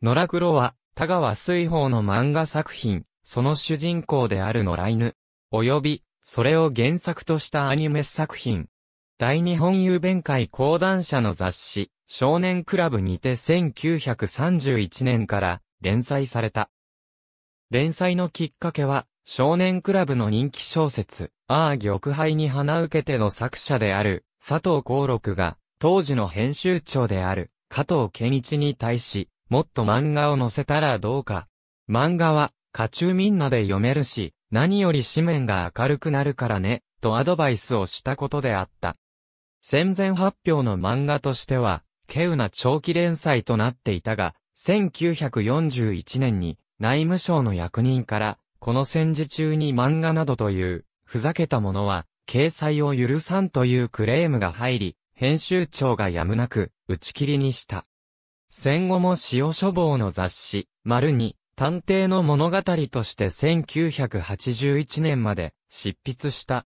野良黒は、田川水宝の漫画作品、その主人公である野良犬、及び、それを原作としたアニメ作品。大日本郵便会講談社の雑誌、少年クラブにて1931年から連載された。連載のきっかけは、少年クラブの人気小説、ああ玉杯に花受けての作者である、佐藤幸六が、当時の編集長である、加藤健一に対し、もっと漫画を載せたらどうか。漫画は、家中みんなで読めるし、何より紙面が明るくなるからね、とアドバイスをしたことであった。戦前発表の漫画としては、稀有な長期連載となっていたが、1941年に内務省の役人から、この戦時中に漫画などという、ふざけたものは、掲載を許さんというクレームが入り、編集長がやむなく、打ち切りにした。戦後も塩書房の雑誌、丸に、探偵の物語として1981年まで執筆した。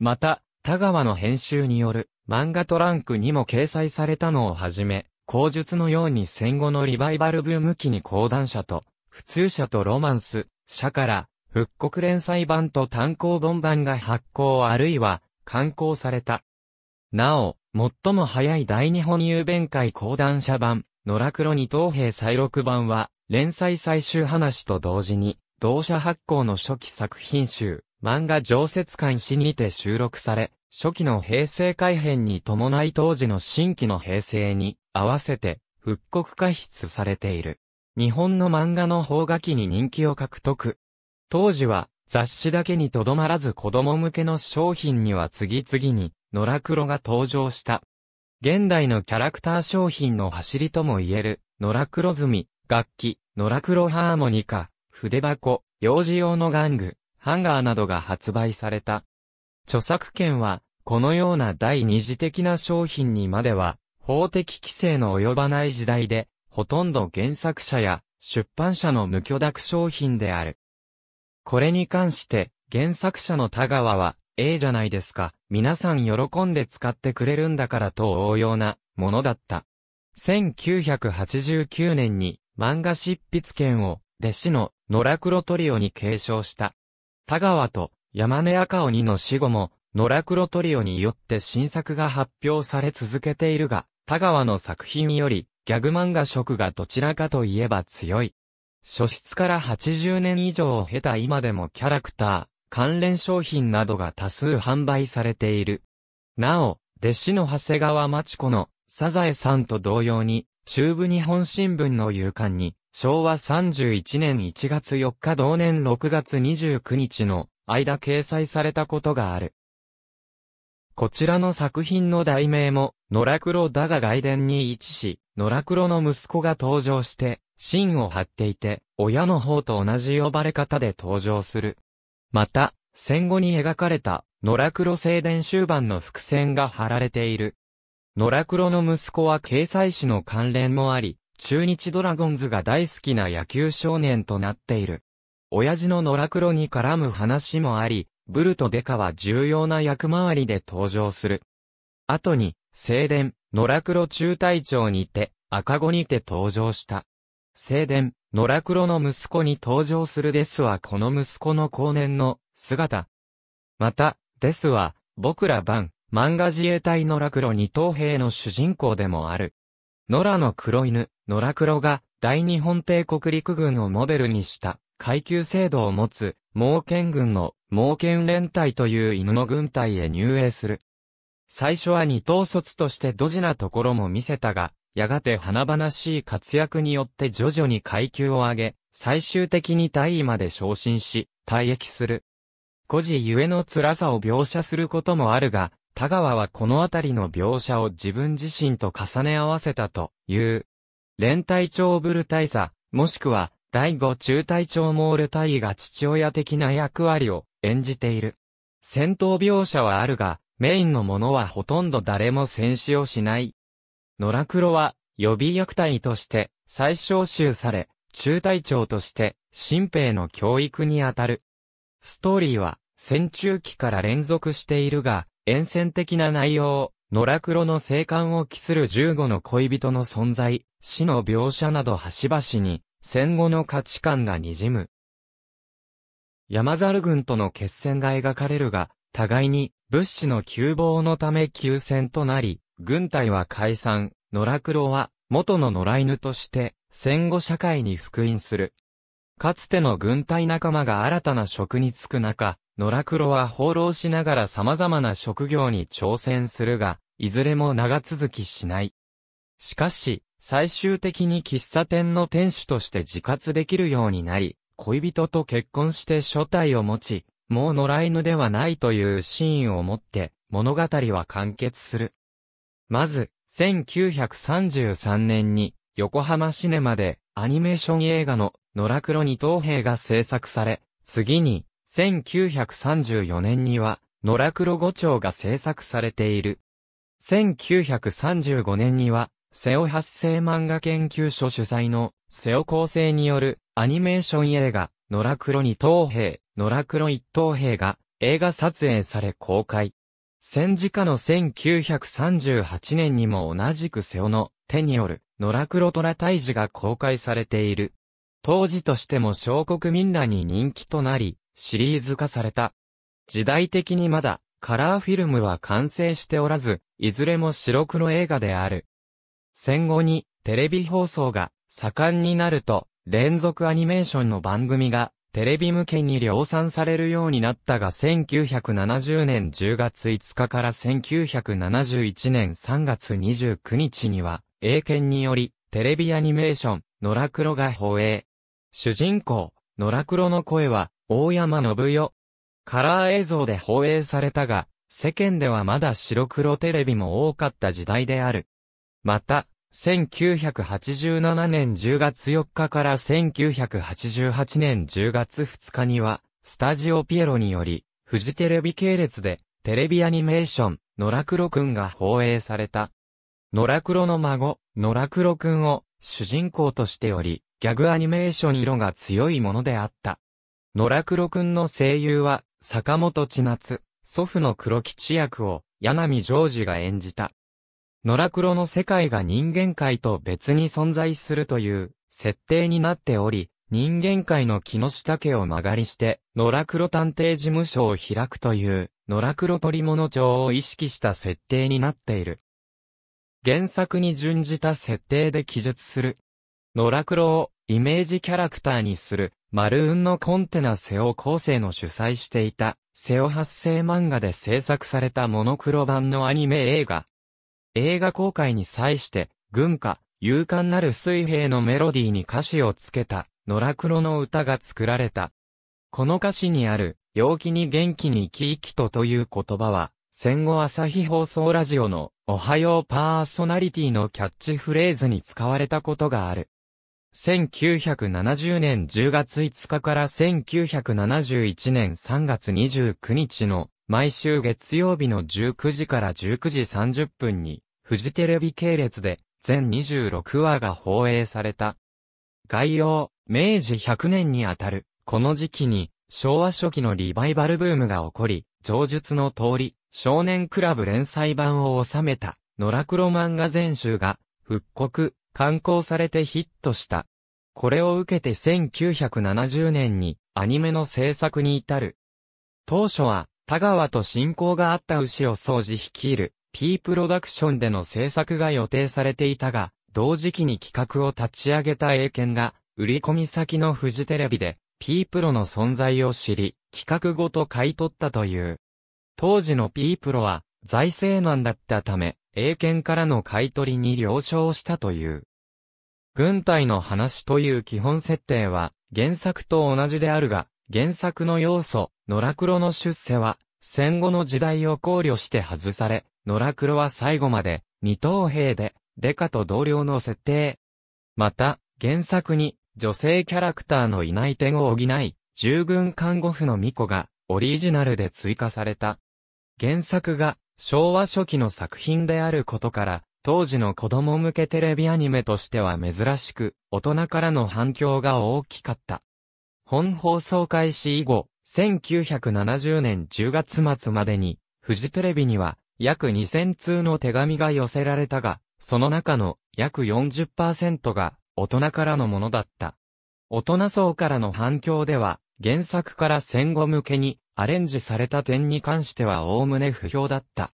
また、田川の編集による漫画トランクにも掲載されたのをはじめ、口述のように戦後のリバイバルブーム期に講談社と、普通社とロマンス、社から、復刻連載版と単行本版が発行あるいは、刊行された。なお、最も早い大日本郵便会講談社版、野良黒二等兵再録版は、連載最終話と同時に、同社発行の初期作品集、漫画常設館誌にて収録され、初期の平成改編に伴い当時の新規の平成に合わせて復刻開出されている。日本の漫画の方書きに人気を獲得。当時は雑誌だけにとどまらず子供向けの商品には次々に野良黒が登場した。現代のキャラクター商品の走りとも言える、野良黒墨、楽器、野良黒ハーモニカ、筆箱、幼児用の玩具、ハンガーなどが発売された。著作権は、このような第二次的な商品にまでは、法的規制の及ばない時代で、ほとんど原作者や出版社の無許諾商品である。これに関して、原作者の田川は、ええじゃないですか。皆さん喜んで使ってくれるんだからと応用なものだった。1989年に漫画執筆権を弟子の野良黒トリオに継承した。田川と山根赤鬼の死後も野良黒トリオによって新作が発表され続けているが、田川の作品よりギャグ漫画色がどちらかといえば強い。初出から80年以上を経た今でもキャラクター、関連商品などが多数販売されている。なお、弟子の長谷川町子のサザエさんと同様に、中部日本新聞の夕刊に、昭和31年1月4日同年6月29日の間掲載されたことがある。こちらの作品の題名も、野良黒だが外伝に位置し、野良黒の息子が登場して、芯を張っていて、親の方と同じ呼ばれ方で登場する。また、戦後に描かれた、野クロ聖伝終盤の伏線が貼られている。野クロの息子は掲載誌の関連もあり、中日ドラゴンズが大好きな野球少年となっている。親父の野クロに絡む話もあり、ブルとデカは重要な役回りで登場する。後に、聖伝、野クロ中隊長にて、赤子にて登場した。聖殿、野良黒の息子に登場するデスはこの息子の後年の姿。また、デスは、僕ら版、漫画自衛隊野良黒二等兵の主人公でもある。野良の黒犬、野良黒が、大日本帝国陸軍をモデルにした、階級制度を持つ、猛犬軍の、猛犬連隊という犬の軍隊へ入営する。最初は二等卒としてドジなところも見せたが、やがて華々しい活躍によって徐々に階級を上げ、最終的に大位まで昇進し、退役する。孤児ゆえの辛さを描写することもあるが、田川はこのあたりの描写を自分自身と重ね合わせたという。連隊長ブル大佐、もしくは、第五中隊長モール大尉が父親的な役割を演じている。戦闘描写はあるが、メインのものはほとんど誰も戦死をしない野良黒は予備役隊として再招集され、中隊長として新兵の教育にあたる。ストーリーは戦中期から連続しているが、沿線的な内容、野良黒の生還を期する15の恋人の存在、死の描写など端々に、戦後の価値観が滲む。山猿軍との決戦が描かれるが、互いに物資の窮乏のため休戦となり、軍隊は解散、野良黒は元の野良犬として戦後社会に復員する。かつての軍隊仲間が新たな職に就く中、野良黒は放浪しながら様々な職業に挑戦するが、いずれも長続きしない。しかし、最終的に喫茶店の店主として自活できるようになり、恋人と結婚して初体を持ち、もう野良犬ではないというシーンをもって、物語は完結する。まず、1933年に、横浜シネマで、アニメーション映画の、野良黒二等兵が制作され、次に、1934年には、野良黒五丁が制作されている。1935年には、瀬尾発生漫画研究所主催の、瀬尾構成による、アニメーション映画、野良黒二等兵、野良黒一等兵が、映画撮影され公開。戦時下の1938年にも同じく瀬尾の手による野良黒虎退治が公開されている。当時としても小国民らに人気となり、シリーズ化された。時代的にまだカラーフィルムは完成しておらず、いずれも白黒映画である。戦後にテレビ放送が盛んになると、連続アニメーションの番組がテレビ向けに量産されるようになったが1970年10月5日から1971年3月29日には、英検により、テレビアニメーション、野良黒が放映。主人公、野良黒の声は、大山信代。カラー映像で放映されたが、世間ではまだ白黒テレビも多かった時代である。また、1987年10月4日から1988年10月2日には、スタジオピエロにより、フジテレビ系列で、テレビアニメーション、野良黒くんが放映された。野良黒の孫、野良黒くんを主人公としており、ギャグアニメーション色が強いものであった。野良黒くんの声優は、坂本千夏、祖父の黒吉役を、柳ジョージが演じた。ノラクロの世界が人間界と別に存在するという設定になっており、人間界の木下家を曲がりして、ノラクロ探偵事務所を開くという、ノラクロ取物帳を意識した設定になっている。原作に準じた設定で記述する。ノラクロをイメージキャラクターにする、マルーンのコンテナ瀬尾構成の主催していた、瀬尾発生漫画で制作されたモノクロ版のアニメ映画、映画公開に際して、軍歌、勇敢なる水平のメロディーに歌詞をつけた、野良黒の歌が作られた。この歌詞にある、陽気に元気に生き生きとという言葉は、戦後朝日放送ラジオの、おはようパーソナリティのキャッチフレーズに使われたことがある。1970年10月5日から1971年3月29日の毎週月曜日の19時から19時30分に、フジテレビ系列で全26話が放映された。概要、明治100年にあたる、この時期に、昭和初期のリバイバルブームが起こり、上述の通り、少年クラブ連載版を収めた、野クロ漫画全集が、復刻、刊行されてヒットした。これを受けて1970年に、アニメの制作に至る。当初は、田川と親交があった牛を掃除率いる P プロダクションでの制作が予定されていたが、同時期に企画を立ち上げた英検が、売り込み先のフジテレビで P プロの存在を知り、企画ごと買い取ったという。当時の P プロは財政難だったため、英検からの買い取りに了承したという。軍隊の話という基本設定は原作と同じであるが、原作の要素、ノラクロの出世は、戦後の時代を考慮して外され、ノラクロは最後まで、二等兵で、デカと同僚の設定。また、原作に、女性キャラクターのいない点を補い、従軍看護婦の巫女が、オリジナルで追加された。原作が、昭和初期の作品であることから、当時の子供向けテレビアニメとしては珍しく、大人からの反響が大きかった。本放送開始以後、1970年10月末までに、フジテレビには約2000通の手紙が寄せられたが、その中の約40%が大人からのものだった。大人層からの反響では、原作から戦後向けにアレンジされた点に関しては概ね不評だった。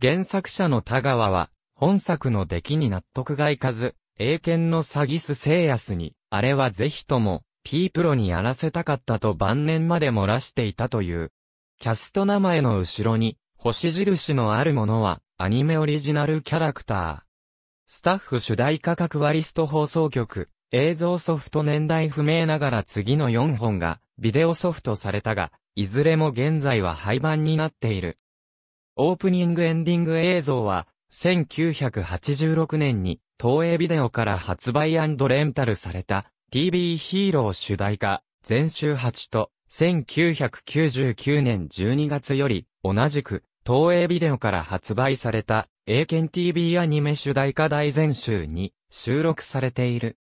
原作者の田川は、本作の出来に納得がいかず、英検の詐欺す聖安に、あれはぜひとも、P プロにやらせたかったと晩年まで漏らしていたという。キャスト名前の後ろに、星印のあるものは、アニメオリジナルキャラクター。スタッフ主題価格割リスト放送局、映像ソフト年代不明ながら次の4本が、ビデオソフトされたが、いずれも現在は廃盤になっている。オープニングエンディング映像は、1986年に、東映ビデオから発売レンタルされた、TV ヒーロー主題歌、全集8と、1999年12月より、同じく、東映ビデオから発売された、英検 TV アニメ主題歌大全集に収録されている。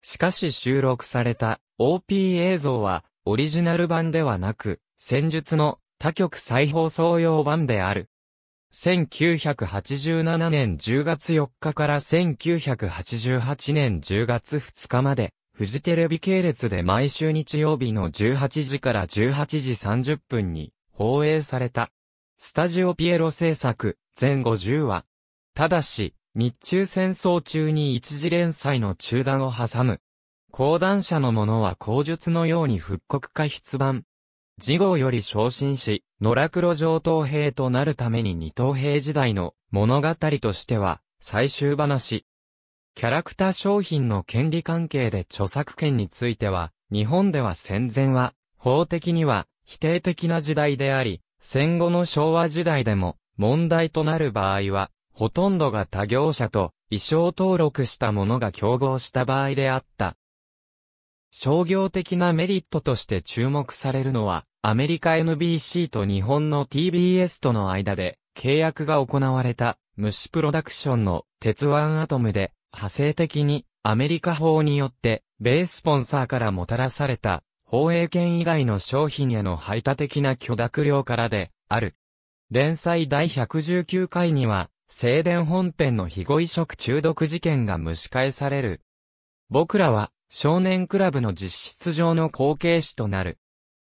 しかし収録された OP 映像は、オリジナル版ではなく、戦術の他局再放送用版である。1987年10月4日から1988年10月2日までフジテレビ系列で毎週日曜日の18時から18時30分に放映された。スタジオピエロ制作、後1 0話。ただし、日中戦争中に一時連載の中断を挟む。講談社のものは口述のように復刻化筆版。事後より昇進し、野良黒上等兵となるために二等兵時代の物語としては、最終話、キャラクター商品の権利関係で著作権については、日本では戦前は、法的には否定的な時代であり、戦後の昭和時代でも問題となる場合は、ほとんどが他業者と衣装登録したものが競合した場合であった。商業的なメリットとして注目されるのは、アメリカ NBC と日本の TBS との間で契約が行われた、虫プロダクションの鉄腕アトムで、派生的に、アメリカ法によって、米スポンサーからもたらされた、放映権以外の商品への排他的な許諾料からで、ある。連載第119回には、静電本編の非語移植中毒事件が蒸し返される。僕らは、少年クラブの実質上の後継者となる。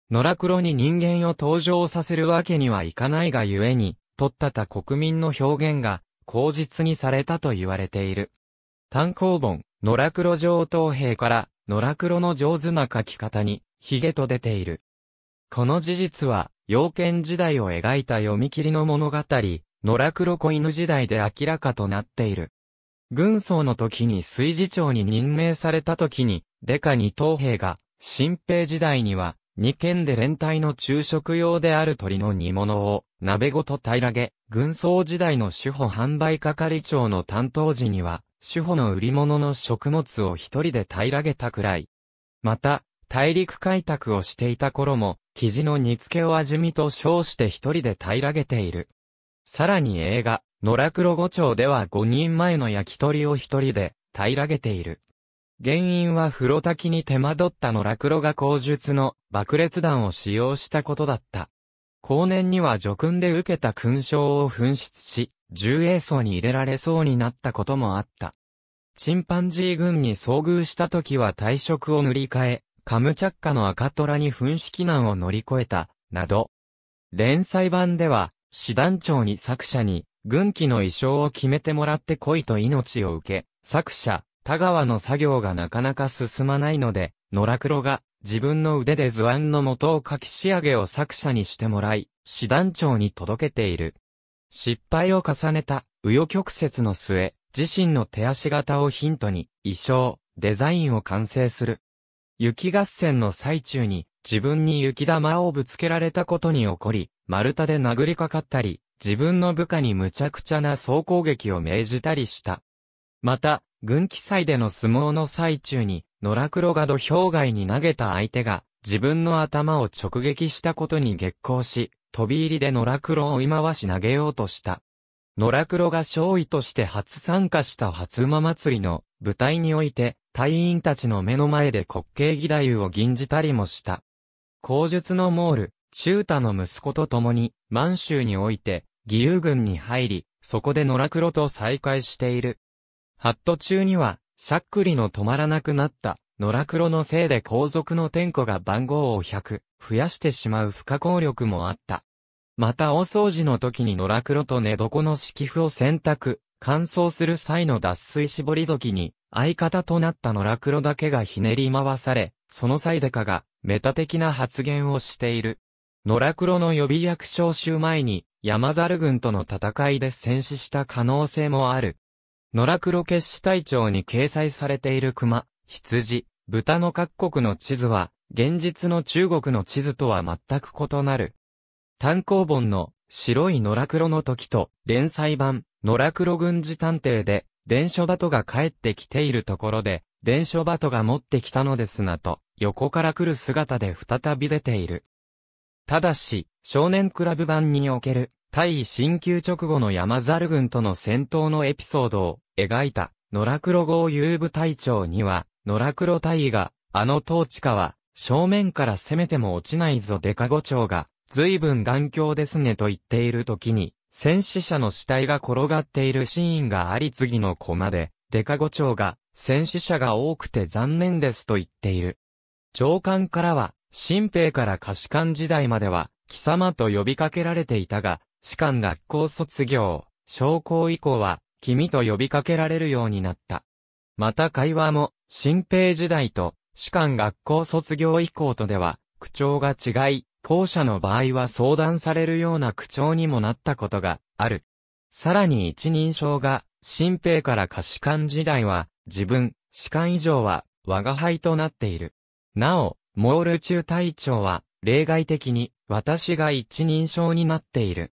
野良黒に人間を登場させるわけにはいかないがゆえに、取ったた国民の表現が、口実にされたと言われている。単行本、野良黒上等兵から、野良黒の上手な書き方に、ヒゲと出ている。この事実は、要件時代を描いた読み切りの物語、野良黒子犬時代で明らかとなっている。軍曹の時に水事長に任命された時に、デカ二等兵が、新兵時代には、二県で連帯の昼食用である鳥の煮物を、鍋ごと平らげ、軍曹時代の主歩販売係長の担当時には、主歩の売り物の食物を一人で平らげたくらい。また、大陸開拓をしていた頃も、生地の煮付けを味見と称して一人で平らげている。さらに映画、野良黒五丁では5人前の焼き鳥を一人で平らげている。原因は風呂滝に手間取った野良黒が口述の爆裂弾を使用したことだった。後年には叙勲で受けた勲章を紛失し、重映層に入れられそうになったこともあった。チンパンジー軍に遭遇した時は退職を塗り替え、カムチャッカの赤虎に噴式難を乗り越えた、など。連載版では、師団長に作者に、軍旗の衣装を決めてもらって来いと命を受け、作者、田川の作業がなかなか進まないので、野良黒が、自分の腕で図案の元を書き仕上げを作者にしてもらい、師団長に届けている。失敗を重ねた、右余曲折の末、自身の手足型をヒントに、衣装、デザインを完成する。雪合戦の最中に、自分に雪玉をぶつけられたことに起こり、丸太で殴りかかったり、自分の部下に無茶苦茶な総攻撃を命じたりした。また、軍記祭での相撲の最中に、野良黒が土俵外に投げた相手が、自分の頭を直撃したことに激高し、飛び入りで野良黒を追い回し投げようとした。野良黒が勝尉として初参加した初馬祭りの舞台において、隊員たちの目の前で滑稽義太夫を吟じたりもした。口述のモール、中太の息子と共に、満州において、義勇軍に入り、そこで野良黒と再会している。ハット中には、しゃっくりの止まらなくなった、野良黒のせいで皇族の天子が番号を100、増やしてしまう不可抗力もあった。また大掃除の時に野良黒と寝床の敷布を洗濯、乾燥する際の脱水絞り時に、相方となった野良黒だけがひねり回され、その際でかが、メタ的な発言をしている。野良黒の予備役召集前に、山猿軍との戦いで戦死した可能性もある。野良黒決死隊長に掲載されている熊、羊、豚の各国の地図は、現実の中国の地図とは全く異なる。単行本の白い野良黒の時と連載版野良黒軍事探偵で伝書バトが帰ってきているところで伝書バトが持ってきたのですなと横から来る姿で再び出ている。ただし少年クラブ版における対新旧直後の山猿軍との戦闘のエピソードを描いた野良黒号遊部隊長には野良黒大尉が、あの統治下は、正面から攻めても落ちないぞデカゴ長が、随分頑強ですねと言っている時に、戦死者の死体が転がっているシーンがあり次のコマで、デカゴ長が、戦死者が多くて残念ですと言っている。長官からは、新兵から可視官時代までは、貴様と呼びかけられていたが、士官学校卒業、将校以降は、君と呼びかけられるようになった。また会話も、新兵時代と、士官学校卒業以降とでは、区長が違い、校舎の場合は相談されるような区長にもなったことがある。さらに一人称が、新兵から下士官時代は、自分、士官以上は、我が輩となっている。なお、モール中隊長は、例外的に、私が一人称になっている。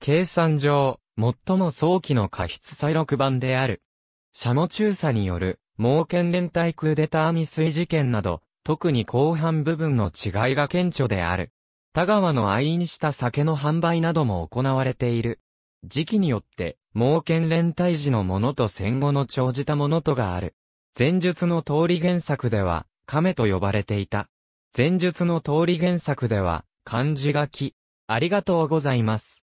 計算上、最も早期の過失再録版である。シャモ中佐による、盲犬連帯クーデター未遂事件など、特に後半部分の違いが顕著である。田川の愛飲した酒の販売なども行われている。時期によって、盲犬連帯時のものと戦後の長じたものとがある。前述の通り原作では、亀と呼ばれていた。前述の通り原作では、漢字書き。ありがとうございます。